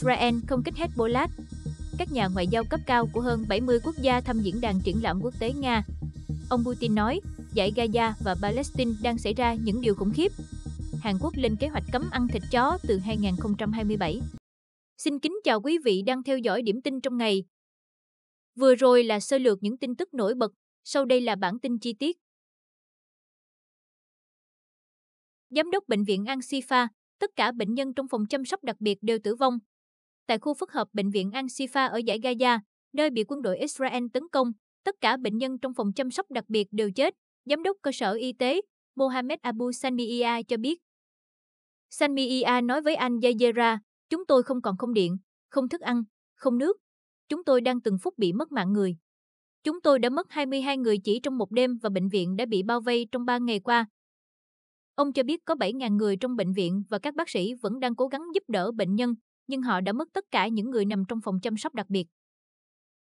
Israel không kích Hezbollah. Các nhà ngoại giao cấp cao của hơn 70 quốc gia thăm diễn đàn triển lãm quốc tế Nga. Ông Putin nói, giải Gaza và Palestine đang xảy ra những điều khủng khiếp. Hàn Quốc lên kế hoạch cấm ăn thịt chó từ 2027. Xin kính chào quý vị đang theo dõi điểm tin trong ngày. Vừa rồi là sơ lược những tin tức nổi bật, sau đây là bản tin chi tiết. Giám đốc Bệnh viện An Sifa, tất cả bệnh nhân trong phòng chăm sóc đặc biệt đều tử vong, tại khu phức hợp bệnh viện Al-Shifa ở giải Gaza, nơi bị quân đội Israel tấn công. Tất cả bệnh nhân trong phòng chăm sóc đặc biệt đều chết, Giám đốc cơ sở y tế Mohamed Abu Sanmiya cho biết. Sanmiya nói với anh Jazeera, chúng tôi không còn không điện, không thức ăn, không nước. Chúng tôi đang từng phút bị mất mạng người. Chúng tôi đã mất 22 người chỉ trong một đêm và bệnh viện đã bị bao vây trong 3 ngày qua. Ông cho biết có 7.000 người trong bệnh viện và các bác sĩ vẫn đang cố gắng giúp đỡ bệnh nhân nhưng họ đã mất tất cả những người nằm trong phòng chăm sóc đặc biệt.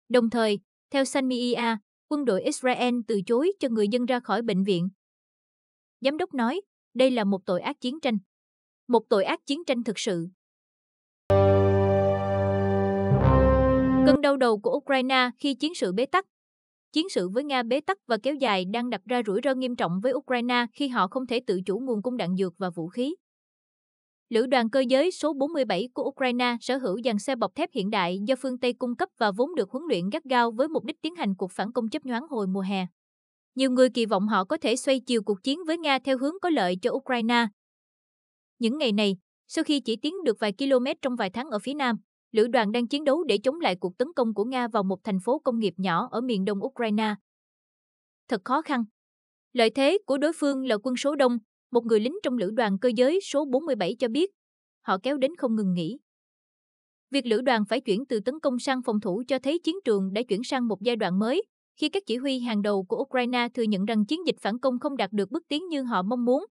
Đồng thời, theo Sanmiya, quân đội Israel từ chối cho người dân ra khỏi bệnh viện. Giám đốc nói, đây là một tội ác chiến tranh. Một tội ác chiến tranh thực sự. Cơn đau đầu của Ukraine khi chiến sự bế tắc Chiến sự với Nga bế tắc và kéo dài đang đặt ra rủi ro nghiêm trọng với Ukraine khi họ không thể tự chủ nguồn cung đạn dược và vũ khí. Lữ đoàn cơ giới số 47 của Ukraine sở hữu dàn xe bọc thép hiện đại do phương Tây cung cấp và vốn được huấn luyện gắt gao với mục đích tiến hành cuộc phản công chấp nhoáng hồi mùa hè. Nhiều người kỳ vọng họ có thể xoay chiều cuộc chiến với Nga theo hướng có lợi cho Ukraine. Những ngày này, sau khi chỉ tiến được vài km trong vài tháng ở phía nam, lữ đoàn đang chiến đấu để chống lại cuộc tấn công của Nga vào một thành phố công nghiệp nhỏ ở miền đông Ukraine. Thật khó khăn. Lợi thế của đối phương là quân số đông, một người lính trong lữ đoàn cơ giới số 47 cho biết, họ kéo đến không ngừng nghỉ. Việc lữ đoàn phải chuyển từ tấn công sang phòng thủ cho thấy chiến trường đã chuyển sang một giai đoạn mới, khi các chỉ huy hàng đầu của Ukraine thừa nhận rằng chiến dịch phản công không đạt được bước tiến như họ mong muốn.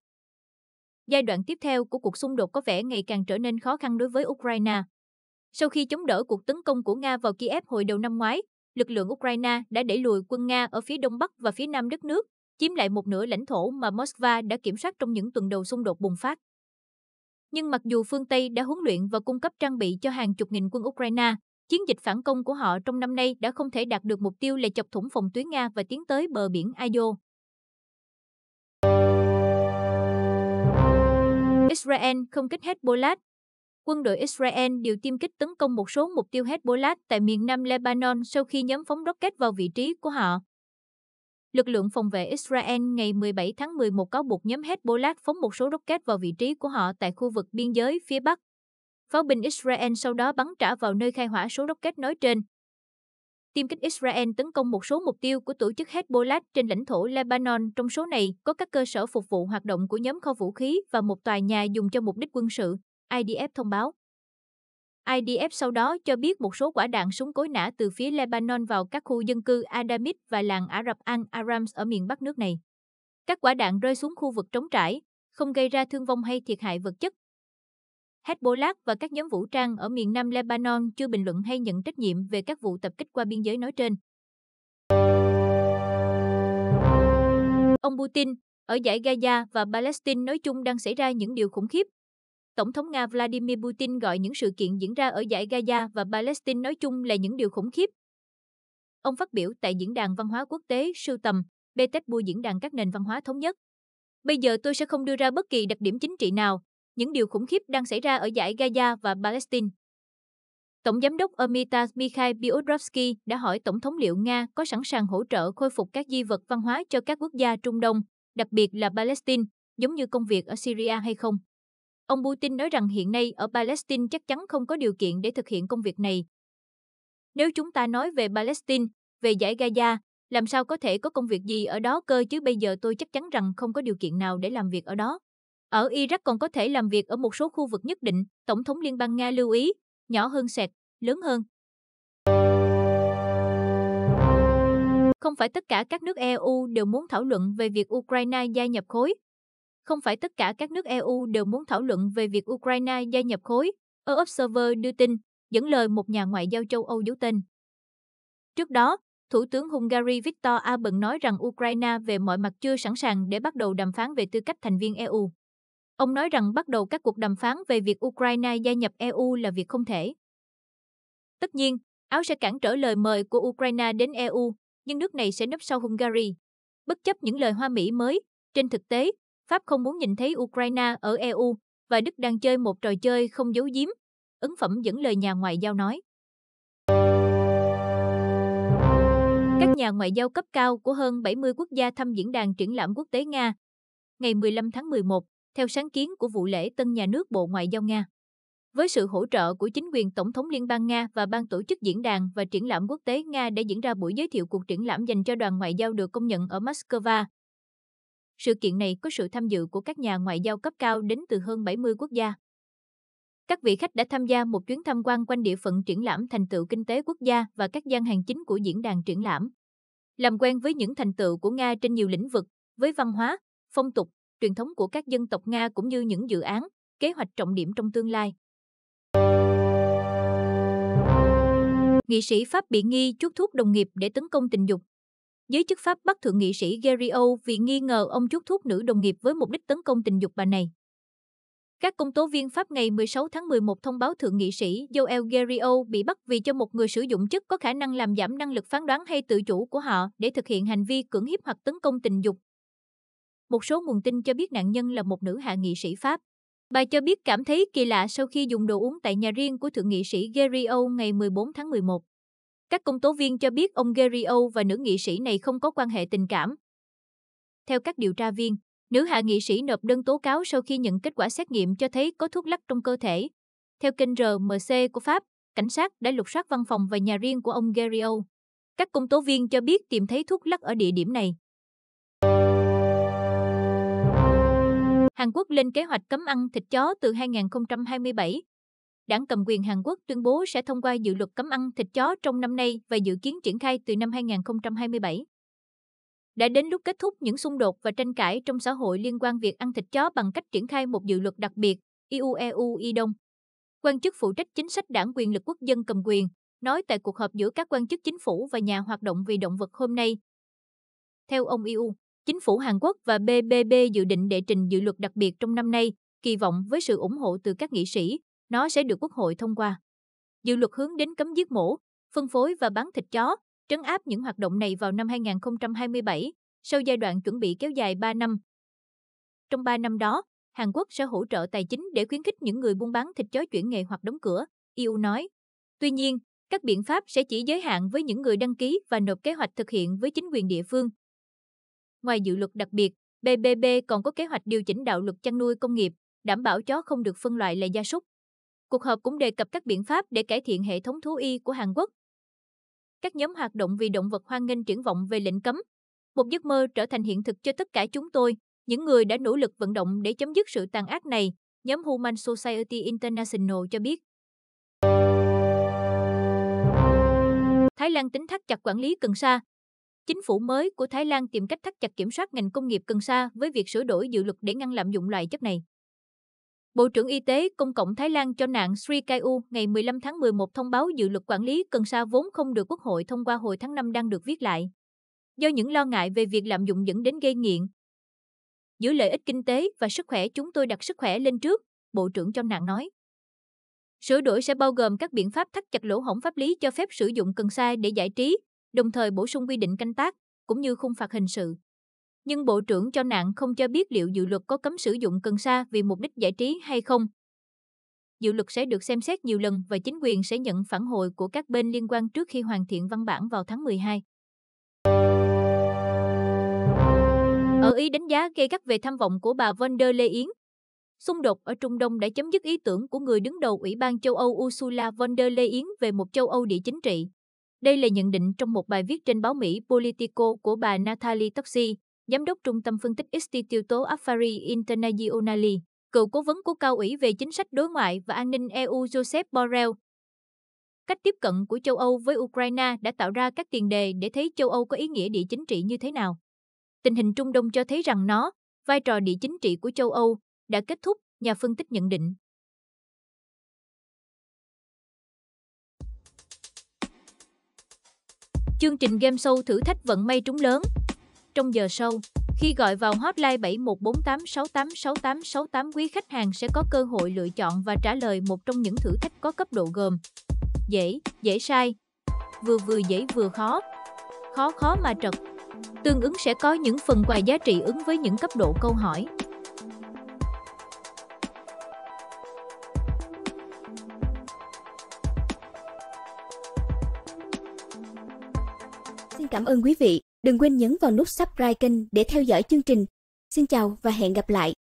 Giai đoạn tiếp theo của cuộc xung đột có vẻ ngày càng trở nên khó khăn đối với Ukraine. Sau khi chống đỡ cuộc tấn công của Nga vào Kiev hồi đầu năm ngoái, lực lượng Ukraine đã đẩy lùi quân Nga ở phía đông bắc và phía nam đất nước, chiếm lại một nửa lãnh thổ mà Moscow đã kiểm soát trong những tuần đầu xung đột bùng phát. Nhưng mặc dù phương Tây đã huấn luyện và cung cấp trang bị cho hàng chục nghìn quân Ukraine, chiến dịch phản công của họ trong năm nay đã không thể đạt được mục tiêu là chọc thủng phòng tuyến Nga và tiến tới bờ biển Ayo. Israel không kích Hezbollah Quân đội Israel điều tiêm kích tấn công một số mục tiêu Hezbollah tại miền nam Lebanon sau khi nhóm phóng rocket vào vị trí của họ lực lượng phòng vệ Israel ngày 17 tháng 11 cáo buộc nhóm Hezbollah phóng một số rocket vào vị trí của họ tại khu vực biên giới phía Bắc. Pháo binh Israel sau đó bắn trả vào nơi khai hỏa số rocket nói trên. Tiêm kích Israel tấn công một số mục tiêu của tổ chức Hezbollah trên lãnh thổ Lebanon, trong số này có các cơ sở phục vụ hoạt động của nhóm kho vũ khí và một tòa nhà dùng cho mục đích quân sự, IDF thông báo. IDF sau đó cho biết một số quả đạn súng cối nã từ phía Lebanon vào các khu dân cư Adamit và làng Ả Rập An Arams ở miền Bắc nước này. Các quả đạn rơi xuống khu vực trống trải, không gây ra thương vong hay thiệt hại vật chất. Hezbollah và các nhóm vũ trang ở miền Nam Lebanon chưa bình luận hay nhận trách nhiệm về các vụ tập kích qua biên giới nói trên. Ông Putin, ở giải Gaza và Palestine nói chung đang xảy ra những điều khủng khiếp, Tổng thống Nga Vladimir Putin gọi những sự kiện diễn ra ở giải Gaza và Palestine nói chung là những điều khủng khiếp. Ông phát biểu tại Diễn đàn Văn hóa Quốc tế sưu tầm e Petersburg Diễn đàn các nền văn hóa thống nhất. Bây giờ tôi sẽ không đưa ra bất kỳ đặc điểm chính trị nào, những điều khủng khiếp đang xảy ra ở giải Gaza và Palestine. Tổng giám đốc Amita Mikhail Piotrowski đã hỏi Tổng thống liệu Nga có sẵn sàng hỗ trợ khôi phục các di vật văn hóa cho các quốc gia Trung Đông, đặc biệt là Palestine, giống như công việc ở Syria hay không. Ông Putin nói rằng hiện nay ở Palestine chắc chắn không có điều kiện để thực hiện công việc này. Nếu chúng ta nói về Palestine, về giải Gaza, làm sao có thể có công việc gì ở đó cơ chứ bây giờ tôi chắc chắn rằng không có điều kiện nào để làm việc ở đó. Ở Iraq còn có thể làm việc ở một số khu vực nhất định, Tổng thống Liên bang Nga lưu ý, nhỏ hơn sẹt, lớn hơn. Không phải tất cả các nước EU đều muốn thảo luận về việc Ukraine gia nhập khối, không phải tất cả các nước EU đều muốn thảo luận về việc Ukraine gia nhập khối, ở Observer đưa tin, dẫn lời một nhà ngoại giao châu Âu giấu tên. Trước đó, Thủ tướng Hungary Viktor Orbán nói rằng Ukraine về mọi mặt chưa sẵn sàng để bắt đầu đàm phán về tư cách thành viên EU. Ông nói rằng bắt đầu các cuộc đàm phán về việc Ukraine gia nhập EU là việc không thể. Tất nhiên, Áo sẽ cản trở lời mời của Ukraine đến EU, nhưng nước này sẽ nấp sau Hungary. Bất chấp những lời hoa Mỹ mới, trên thực tế, Pháp không muốn nhìn thấy Ukraine ở EU và Đức đang chơi một trò chơi không giấu giếm. Ấn phẩm dẫn lời nhà ngoại giao nói. Các nhà ngoại giao cấp cao của hơn 70 quốc gia thăm diễn đàn triển lãm quốc tế Nga ngày 15 tháng 11, theo sáng kiến của vụ lễ tân nhà nước Bộ Ngoại giao Nga. Với sự hỗ trợ của chính quyền Tổng thống Liên bang Nga và ban tổ chức diễn đàn và triển lãm quốc tế Nga đã diễn ra buổi giới thiệu cuộc triển lãm dành cho đoàn ngoại giao được công nhận ở Moscow, sự kiện này có sự tham dự của các nhà ngoại giao cấp cao đến từ hơn 70 quốc gia. Các vị khách đã tham gia một chuyến tham quan quanh địa phận triển lãm thành tựu kinh tế quốc gia và các gian hàng chính của diễn đàn triển lãm. Làm quen với những thành tựu của Nga trên nhiều lĩnh vực, với văn hóa, phong tục, truyền thống của các dân tộc Nga cũng như những dự án, kế hoạch trọng điểm trong tương lai. Nghị sĩ Pháp bị nghi chuốc thuốc đồng nghiệp để tấn công tình dục Giới chức Pháp bắt thượng nghị sĩ Gary O vì nghi ngờ ông chuốc thuốc nữ đồng nghiệp với mục đích tấn công tình dục bà này. Các công tố viên Pháp ngày 16 tháng 11 thông báo thượng nghị sĩ Joel Guerrero bị bắt vì cho một người sử dụng chất có khả năng làm giảm năng lực phán đoán hay tự chủ của họ để thực hiện hành vi cưỡng hiếp hoặc tấn công tình dục. Một số nguồn tin cho biết nạn nhân là một nữ hạ nghị sĩ Pháp. Bà cho biết cảm thấy kỳ lạ sau khi dùng đồ uống tại nhà riêng của thượng nghị sĩ Guerrero ngày 14 tháng 11. Các công tố viên cho biết ông Gerio và nữ nghị sĩ này không có quan hệ tình cảm. Theo các điều tra viên, nữ hạ nghị sĩ nộp đơn tố cáo sau khi nhận kết quả xét nghiệm cho thấy có thuốc lắc trong cơ thể. Theo kênh RMC của Pháp, cảnh sát đã lục soát văn phòng và nhà riêng của ông Gerio. Các công tố viên cho biết tìm thấy thuốc lắc ở địa điểm này. Hàn Quốc lên kế hoạch cấm ăn thịt chó từ 2027 đảng cầm quyền Hàn Quốc tuyên bố sẽ thông qua dự luật cấm ăn thịt chó trong năm nay và dự kiến triển khai từ năm 2027. Đã đến lúc kết thúc những xung đột và tranh cãi trong xã hội liên quan việc ăn thịt chó bằng cách triển khai một dự luật đặc biệt, IUEU e Y Đông. Quan chức phụ trách chính sách đảng quyền lực quốc dân cầm quyền nói tại cuộc họp giữa các quan chức chính phủ và nhà hoạt động vì động vật hôm nay. Theo ông EU, chính phủ Hàn Quốc và BBB dự định đệ trình dự luật đặc biệt trong năm nay, kỳ vọng với sự ủng hộ từ các nghị sĩ, nó sẽ được Quốc hội thông qua. Dự luật hướng đến cấm giết mổ, phân phối và bán thịt chó, trấn áp những hoạt động này vào năm 2027, sau giai đoạn chuẩn bị kéo dài 3 năm. Trong 3 năm đó, Hàn Quốc sẽ hỗ trợ tài chính để khuyến khích những người buôn bán thịt chó chuyển nghề hoặc đóng cửa, EU nói. Tuy nhiên, các biện pháp sẽ chỉ giới hạn với những người đăng ký và nộp kế hoạch thực hiện với chính quyền địa phương. Ngoài dự luật đặc biệt, BBB còn có kế hoạch điều chỉnh đạo luật chăn nuôi công nghiệp, đảm bảo chó không được phân loại là gia súc, Cuộc họp cũng đề cập các biện pháp để cải thiện hệ thống thú y của Hàn Quốc. Các nhóm hoạt động vì động vật hoan nghênh triển vọng về lệnh cấm. Một giấc mơ trở thành hiện thực cho tất cả chúng tôi, những người đã nỗ lực vận động để chấm dứt sự tàn ác này, nhóm Human Society International cho biết. Thái Lan tính thắt chặt quản lý cần sa. Chính phủ mới của Thái Lan tìm cách thắt chặt kiểm soát ngành công nghiệp cần sa với việc sửa đổi dự luật để ngăn lạm dụng loại chất này. Bộ trưởng Y tế Công cộng Thái Lan cho nạn Sri Kau ngày 15 tháng 11 thông báo dự luật quản lý cần sa vốn không được Quốc hội thông qua hồi tháng 5 đang được viết lại. Do những lo ngại về việc lạm dụng dẫn đến gây nghiện. Giữa lợi ích kinh tế và sức khỏe chúng tôi đặt sức khỏe lên trước, Bộ trưởng cho nạn nói. Sửa đổi sẽ bao gồm các biện pháp thắt chặt lỗ hổng pháp lý cho phép sử dụng cần sa để giải trí, đồng thời bổ sung quy định canh tác, cũng như khung phạt hình sự nhưng Bộ trưởng cho nạn không cho biết liệu dự luật có cấm sử dụng cần sa vì mục đích giải trí hay không. Dự luật sẽ được xem xét nhiều lần và chính quyền sẽ nhận phản hồi của các bên liên quan trước khi hoàn thiện văn bản vào tháng 12. Ở Ý đánh giá gây gắt về tham vọng của bà von der Leyen. Xung đột ở Trung Đông đã chấm dứt ý tưởng của người đứng đầu Ủy ban châu Âu Ursula von der Leyen về một châu Âu địa chính trị. Đây là nhận định trong một bài viết trên báo Mỹ Politico của bà Natalie Toxi, Giám đốc Trung tâm Phân tích Instituto Affari Internazionali, cựu cố vấn của cao ủy về chính sách đối ngoại và an ninh EU Joseph Borrell. Cách tiếp cận của châu Âu với Ukraine đã tạo ra các tiền đề để thấy châu Âu có ý nghĩa địa chính trị như thế nào. Tình hình Trung Đông cho thấy rằng nó, vai trò địa chính trị của châu Âu, đã kết thúc, nhà phân tích nhận định. Chương trình game show thử thách vận may trúng lớn, trong giờ sâu khi gọi vào hotline 7148686868, quý khách hàng sẽ có cơ hội lựa chọn và trả lời một trong những thử thách có cấp độ gồm dễ, dễ sai, vừa vừa dễ vừa khó, khó khó mà trật. Tương ứng sẽ có những phần quà giá trị ứng với những cấp độ câu hỏi. Xin cảm ơn quý vị Đừng quên nhấn vào nút subscribe kênh để theo dõi chương trình. Xin chào và hẹn gặp lại!